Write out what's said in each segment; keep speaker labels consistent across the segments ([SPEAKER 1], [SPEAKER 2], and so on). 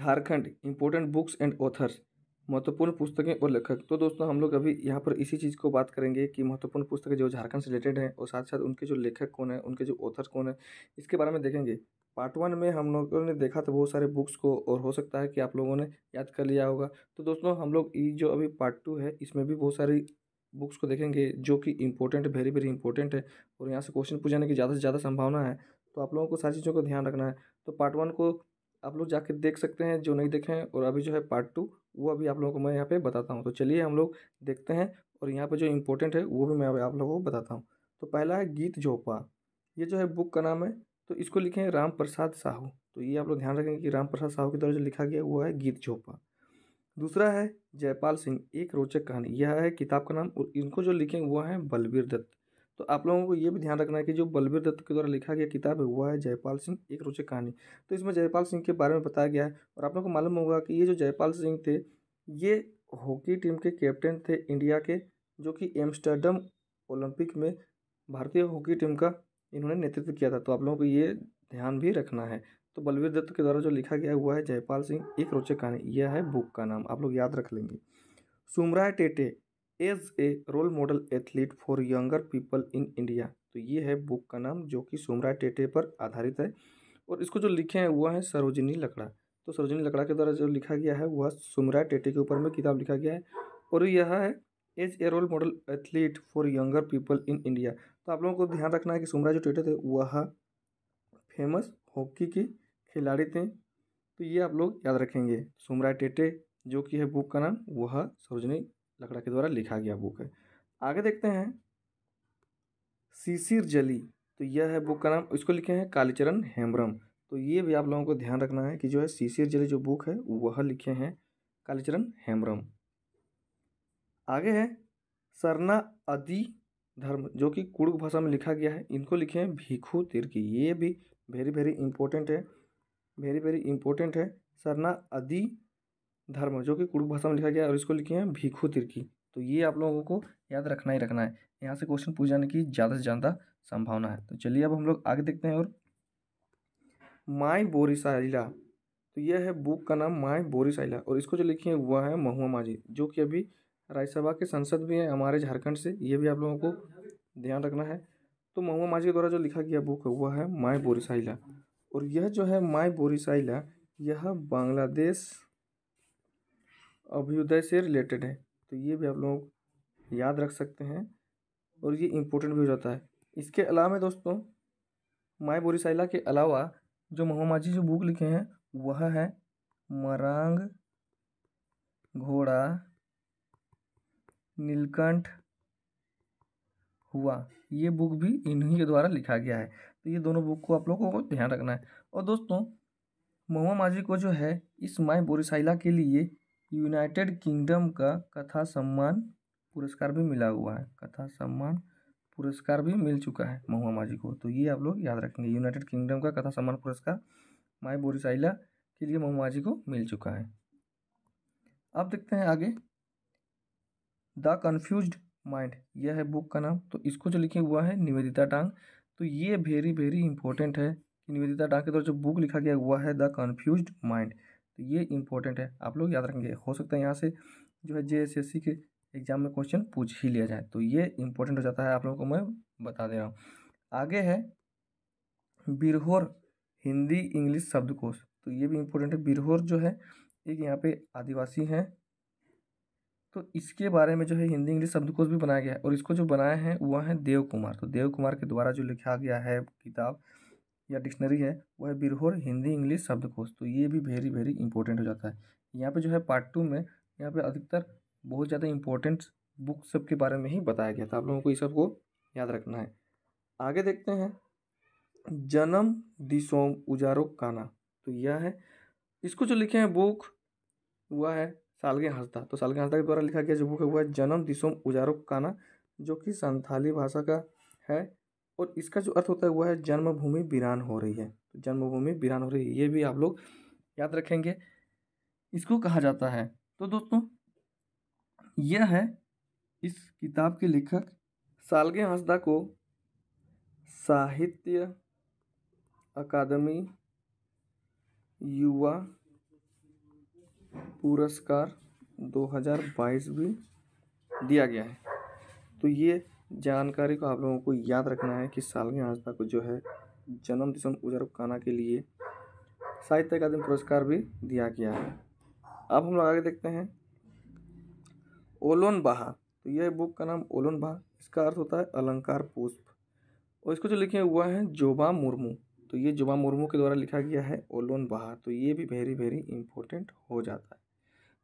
[SPEAKER 1] Jharkhand important books and authors महत्वपूर्ण पुस्तकें और लेखक तो दोस्तों हम लोग अभी यहाँ पर इसी चीज़ को बात करेंगे कि महत्वपूर्ण पुस्तकें जो झारखंड से रिलेटेड हैं और साथ साथ उनके जो लेखक कौन है उनके जो ऑथर्स कौन है इसके बारे में देखेंगे पार्ट वन में हम लोगों ने देखा था बहुत सारे बुक्स को और हो सकता है कि आप लोगों ने याद कर लिया होगा तो दोस्तों हम लोग ये जो अभी पार्ट टू है इसमें भी बहुत सारी बुक्स को देखेंगे जो कि इम्पोर्टेंट वेरी वेरी इंपॉर्टेंट है और यहाँ से क्वेश्चन पूछने की ज़्यादा से ज़्यादा संभावना है तो आप लोगों को सारी चीज़ों का ध्यान रखना है तो पार्ट वन को आप लोग जाके देख सकते हैं जो नहीं देखे हैं और अभी जो है पार्ट टू वो अभी आप लोगों को मैं यहाँ पे बताता हूँ तो चलिए हम लोग देखते हैं और यहाँ पे जो इम्पोर्टेंट है वो भी मैं आप लोगों को बताता हूँ तो पहला है गीत झोपा ये जो है बुक का नाम है तो इसको लिखे हैं राम प्रसाद साहू तो ये आप लोग ध्यान रखेंगे कि राम प्रसाद साहू के द्वारा जो लिखा गया वो है गीत झोपा दूसरा है जयपाल सिंह एक रोचक कहानी यह है किताब का नाम और इनको जो लिखे हुआ है बलबीर दत्त तो आप लोगों को ये भी ध्यान रखना है कि जो बलबीर दत्त के द्वारा लिखा गया किताब है वह है जयपाल सिंह एक रोचक कहानी तो इसमें जयपाल सिंह के बारे में बताया गया है और आप लोगों को मालूम होगा कि ये जो जयपाल सिंह थे ये हॉकी टीम के कैप्टन थे इंडिया के जो कि एम्स्टर्डम ओलंपिक में भारतीय हॉकी टीम का इन्होंने नेतृत्व किया था तो आप लोगों को ये ध्यान भी रखना है तो बलवीर दत्त के द्वारा जो लिखा गया हुआ है जयपाल सिंह एक रोचक कहानी यह है बुक का नाम आप लोग याद रख लेंगे Sumrai Tete as a role model athlete for younger people in India तो ये है बुक का नाम जो कि सुमरा टेटे पर आधारित है और इसको जो लिखे हैं वह है सरोजिनी लकड़ा तो सरोजिनी लकड़ा के द्वारा जो लिखा गया है वह सुमरा टेटे के ऊपर में किताब लिखा गया है और यह है as a role model athlete for younger people in India तो आप लोगों को ध्यान रखना है कि सुमरा जो टेटे थे वह फेमस हॉकी के खिलाड़ी थे तो ये आप लोग याद रखेंगे सुमरा टेटे जो कि है बुक का नाम वह सरोजनी लकड़ा के द्वारा लिखा गया बुक है आगे देखते हैं शिशिर जली तो यह है बुक का नाम इसको लिखे हैं कालीचरण हेम्ब्रम तो ये भी आप लोगों को ध्यान रखना है कि जो है शिशिर जली जो बुक है वह लिखे हैं कालीचरण हेम्ब्रम आगे है सरना अदि धर्म जो कि कुड़ुक भाषा में लिखा गया है इनको लिखे हैं भीखू तिरकी ये भी वेरी वेरी इंपॉर्टेंट है वेरी वेरी इंपॉर्टेंट है सरना अदि धर्म जो कि कुड़ुक भाषा में लिखा गया है और इसको लिखे हैं भीखू तिरकी तो ये आप लोगों को याद रखना ही रखना है यहाँ से क्वेश्चन पूछ जाने की ज़्यादा से ज़्यादा संभावना है तो चलिए अब हम लोग आगे देखते हैं और माय बोरिसाइला तो यह है बुक का नाम माय बोरिसाइला और इसको जो लिखी है हुआ है महुआ माझी जो कि अभी राज्यसभा के सांसद भी हैं हमारे झारखंड से ये भी आप लोगों को ध्यान रखना है तो महुआ माझी के द्वारा जो लिखा गया बुक है वह है माय बोरिसाइला और यह जो है माय बोरिसाइला यह बांग्लादेश अभ्युदय से रिलेटेड है तो ये भी आप लोग याद रख सकते हैं और ये इम्पोर्टेंट भी हो जाता है इसके अलावा दोस्तों माए बोरिसाइला के अलावा जो मोहमाझी जो बुक लिखे हैं वह है मरांग घोड़ा नीलकंठ हुआ ये बुक भी इन्हीं के द्वारा लिखा गया है तो ये दोनों बुक को आप लोगों को ध्यान रखना है और दोस्तों महुआ माझी को जो है इस माए बोरिसाइला के लिए यूनाइटेड किंगडम का कथा सम्मान पुरस्कार भी मिला हुआ है कथा सम्मान पुरस्कार भी मिल चुका है महुआ माझी को तो ये आप लोग याद रखेंगे यूनाइटेड किंगडम का कथा सम्मान पुरस्कार माई बोरिसाइला के लिए महुआ माझी को मिल चुका है अब देखते हैं आगे द कन्फ्यूज माइंड यह है बुक का नाम तो इसको जो लिखे हुआ है निवेदिता टांग तो ये वेरी वेरी इंपॉर्टेंट है कि निवेदिता टांग के द्वारा जो बुक लिखा गया हुआ है द कन्फ्यूज माइंड तो ये इंपॉर्टेंट है आप लोग याद रखेंगे हो सकता है यहाँ से जो है जे के एग्ज़ाम में क्वेश्चन पूछ ही लिया जाए तो ये इंपॉर्टेंट हो जाता है आप लोगों को मैं बता दे रहा हूँ आगे है बिरहोर हिंदी इंग्लिश शब्दकोश तो ये भी इम्पोर्टेंट है बिरहोर जो है एक यहाँ पे आदिवासी हैं तो इसके बारे में जो है हिंदी इंग्लिश शब्दकोश भी बनाया गया है और इसको जो बनाया है वह है देव कुमार तो देव कुमार के द्वारा जो लिखा गया है किताब या डिक्शनरी है वह बिरहोर हिंदी इंग्लिश शब्दकोश तो ये भी वेरी वेरी इंपॉर्टेंट हो जाता है यहाँ पे जो है पार्ट टू में यहाँ पे अधिकतर बहुत ज़्यादा इंपॉर्टेंट बुक सब के बारे में ही बताया गया था आप लोगों को इस सबको याद रखना है आगे देखते हैं जन्म दिसोम उजारो काना तो यह है इसको जो लिखे हैं बुक हुआ है सालगे हंसदा तो सालगे हंसदा के द्वारा लिखा गया जो बुक है हुआ है जन्म दिसोम उजारो काना जो कि संथाली भाषा का है और इसका जो अर्थ होता हुआ है जन्मभूमि वीरान हो रही है तो जन्मभूमि वीरान हो रही है ये भी आप लोग याद रखेंगे इसको कहा जाता है तो दोस्तों यह है इस किताब के लेखक सालगे हंसदा को साहित्य अकादमी युवा पुरस्कार 2022 भी दिया गया है तो ये जानकारी को आप लोगों को याद रखना है कि सालगिरह संस्था को जो है जन्म दिशम उजर काना के लिए साहित्य अकादमी पुरस्कार भी दिया गया है अब हम लोग आगे देखते हैं ओलोन बहा तो यह बुक का नाम ओलोन बहा इसका अर्थ होता है अलंकार पुष्प और इसको जो लिखे हुआ है जोबा मुर्मू तो ये जोबा मुर्मू के द्वारा लिखा गया है ओलोन बहा तो ये भी वेरी वेरी इम्पोर्टेंट हो जाता है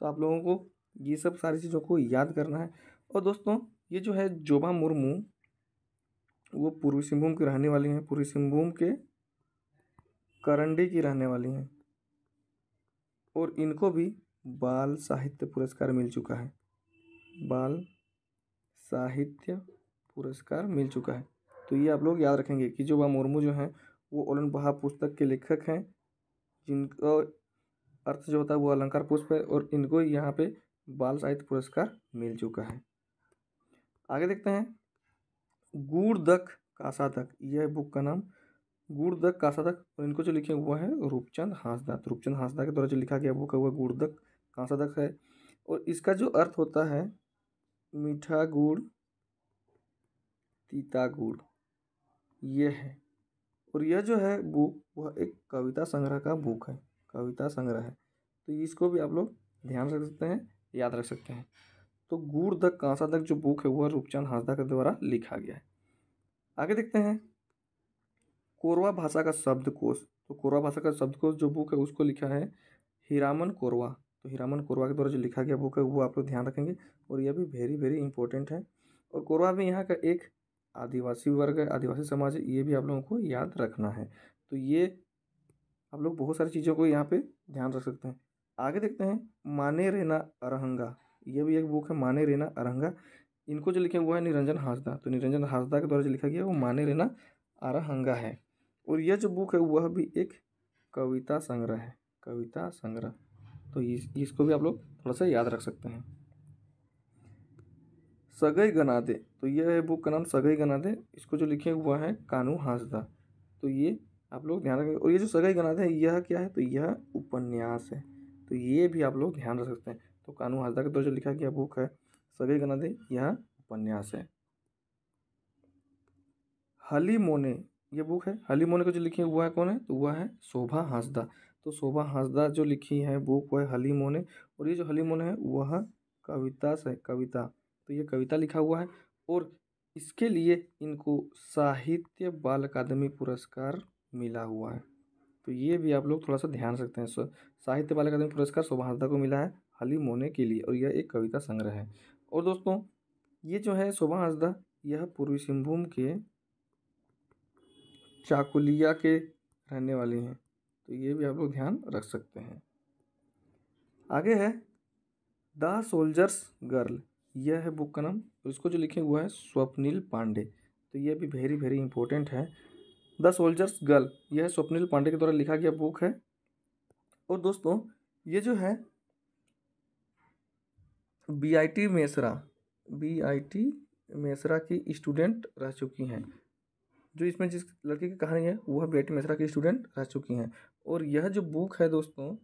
[SPEAKER 1] तो आप लोगों को ये सब सारी चीज़ों को याद करना है और दोस्तों ये जो है जोबा मुर्मू वो पूर्वी सिंहभूम की रहने वाली हैं पूर्वी सिंहभूम के करंडी की रहने वाली हैं और इनको भी बाल साहित्य पुरस्कार मिल चुका है बाल साहित्य पुरस्कार मिल चुका है तो ये आप लोग याद रखेंगे कि जोबा मुर्मू जो हैं वो ओलन बहा पुस्तक के लेखक हैं जिनका अर्थ जो होता है वो अलंकार पुष्प है और इनको यहाँ पे बाल साहित्य पुरस्कार मिल चुका है आगे देखते हैं गुड़दक कासादक यह बुक का नाम गुड़दक कासादक और इनको जो लिखे हुआ है रूपचंद हांसदा तो रूपचंद हांसदा के द्वारा जो लिखा गया बुक हुआ गुड़दक कासादक है और इसका जो अर्थ होता है मीठा गुड़ तीता गुड़ यह है और यह जो है बुक वह एक कविता संग्रह का बुक है कविता संग्रह है तो इसको भी आप लोग ध्यान रख सकते हैं याद रख सकते हैं तो गुड़ दक कांसा दक जो बुक है वह रूपचंद हांसदा के द्वारा लिखा गया है आगे देखते हैं कोरवा भाषा का शब्दकोश तो कोरवा भाषा का शब्दकोश जो बुक है उसको लिखा है हीरामन कोरवा तो हीरामन कोरवा के द्वारा जो लिखा गया बुक है वो आप लोग ध्यान रखेंगे और यह भी वेरी वेरी इंपॉर्टेंट है और कोरवा भी यहाँ का एक आदिवासी वर्ग है आदिवासी समाज है ये भी आप लोगों को याद रखना है तो ये आप लोग बहुत सारी चीज़ों को यहाँ पे ध्यान रख सकते हैं आगे देखते हैं माने रेना अरहंगा यह भी एक बुक है माने रेना अरहंगा इनको जो लिखे हुआ है निरंजन हासदा तो निरंजन हासदा के द्वारा जो लिखा गया वो माने रेना अरहंगा है और यह जो बुक है वह भी एक कविता संग्रह है कविता संग्रह तो इस इसको भी आप लोग थोड़ा सा याद रख सकते हैं सगई गना दे तो यह है बुक का नाम सगई गना दे इसको जो लिखे हुआ है कानू हासदा तो ये आप लोग ध्यान रखें और ये जो सगई गना दे यह क्या है तो यह उपन्यास है तो ये भी आप लोग ध्यान रख सकते हैं तो कानू हाजदा के द्वारा जो लिखा गया बुक है सभी गना दे यह उपन्यास है हली मोने ये बुक है हली मोने को जो लिखी हुआ है कौन है तो हुआ है शोभा हासदा तो शोभा हासदा जो लिखी है बुक वह हली मोने और ये जो हली मोने है वह कविता से कविता तो ये कविता लिखा हुआ है और इसके लिए इनको साहित्य बाल अकादमी पुरस्कार मिला हुआ है तो ये भी आप लोग थोड़ा सा ध्यान रखते हैं साहित्य बाल अकादमी पुरस्कार शोभा हासदा को मिला है हलीम होने के लिए और यह एक कविता संग्रह है और दोस्तों ये जो है शोभा हंसदा यह पूर्वी सिंहभूम के चाकुलिया के रहने वाली हैं तो ये भी आप लोग ध्यान रख सकते हैं आगे है द सोल्जर्स गर्ल यह है बुक का नाम और इसको जो लिखे हुआ है स्वप्निल पांडे तो यह भी वेरी वेरी इंपॉर्टेंट है द सोल्जर्स गर्ल यह स्वप्निल पांडे के द्वारा लिखा गया बुक है और दोस्तों ये जो है बीआईटी मेसरा बीआईटी मेसरा की स्टूडेंट रह चुकी हैं जो इसमें जिस लड़की की कहानी है वह बी आई मिश्रा की स्टूडेंट रह चुकी हैं और यह जो बुक है दोस्तों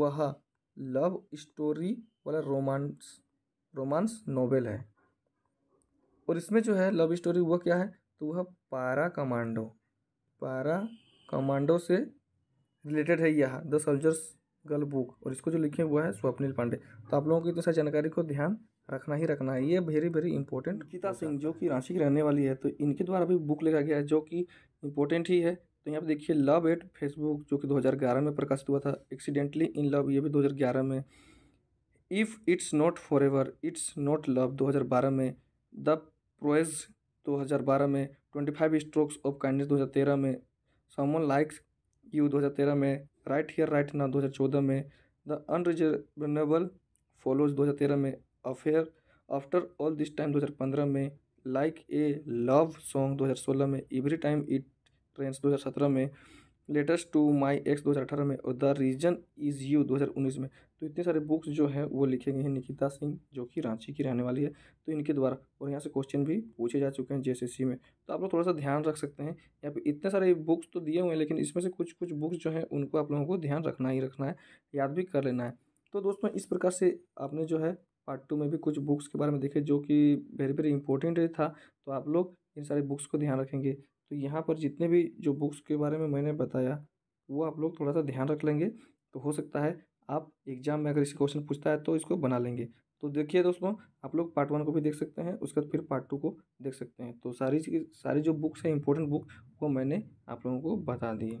[SPEAKER 1] वह लव स्टोरी वाला रोमांस रोमांस नोवेल है और इसमें जो है लव स्टोरी वह क्या है तो वह पारा कमांडो पारा कमांडो से रिलेटेड है यह द सोल्जर्स गलबुक और इसको जो लिखे हुआ है स्वप्निल पांडे तो आप लोगों की तो इतनी सारी जानकारी को ध्यान रखना ही रखना है ये very very important Geeta Singh जो कि रांची की रहने वाली है तो इनके द्वारा भी बुक लिखा गया है जो कि इंपॉर्टेंट ही है तो यहाँ पे देखिए लव एट फेसबुक जो कि 2011 में प्रकाशित हुआ था एक्सीडेंटली इन लव ये भी 2011 में if it's not forever it's not love 2012 में द प्रोएज 2012 में 25 स्ट्रोक्स ऑफ काइंडनेस 2013 में समन लाइक्स यू 2013 में राइट हियर राइट ना 2014 में द अनरिजनेबल फॉलोज 2013 में affair after all this time 2015 में लाइक ए लव सॉन्ग 2016 में एवरी टाइम इट ट्रेंस 2017 में लेटेस्ट टू माई एक्स 2018 में और द रीजन इज़ यू 2019 में तो इतने सारे बुक्स जो है वो लिखे गए हैं निकिता सिंह जो कि रांची की रहने वाली है तो इनके द्वारा और यहाँ से क्वेश्चन भी पूछे जा चुके हैं जे में तो आप लोग थोड़ा सा ध्यान रख सकते हैं यहाँ पे इतने सारे बुक्स तो दिए हुए हैं लेकिन इसमें से कुछ कुछ बुक्स जो हैं उनको आप लोगों को ध्यान रखना ही रखना है याद भी कर लेना है तो दोस्तों इस प्रकार से आपने जो है पार्ट टू में भी कुछ बुक्स के बारे में देखे जो कि वेरी वेरी इंपॉर्टेंट था तो आप लोग इन सारे बुक्स को ध्यान रखेंगे तो यहाँ पर जितने भी जो बुक्स के बारे में मैंने बताया वो आप लोग थोड़ा सा ध्यान रख लेंगे तो हो सकता है आप एग्जाम में अगर इस क्वेश्चन पूछता है तो इसको बना लेंगे तो देखिए दोस्तों आप लोग पार्ट वन को भी देख सकते हैं उसके बाद फिर पार्ट टू को देख सकते हैं तो सारी सारी जो बुक्स हैं इंपॉर्टेंट बुक वो मैंने आप लोगों को बता दी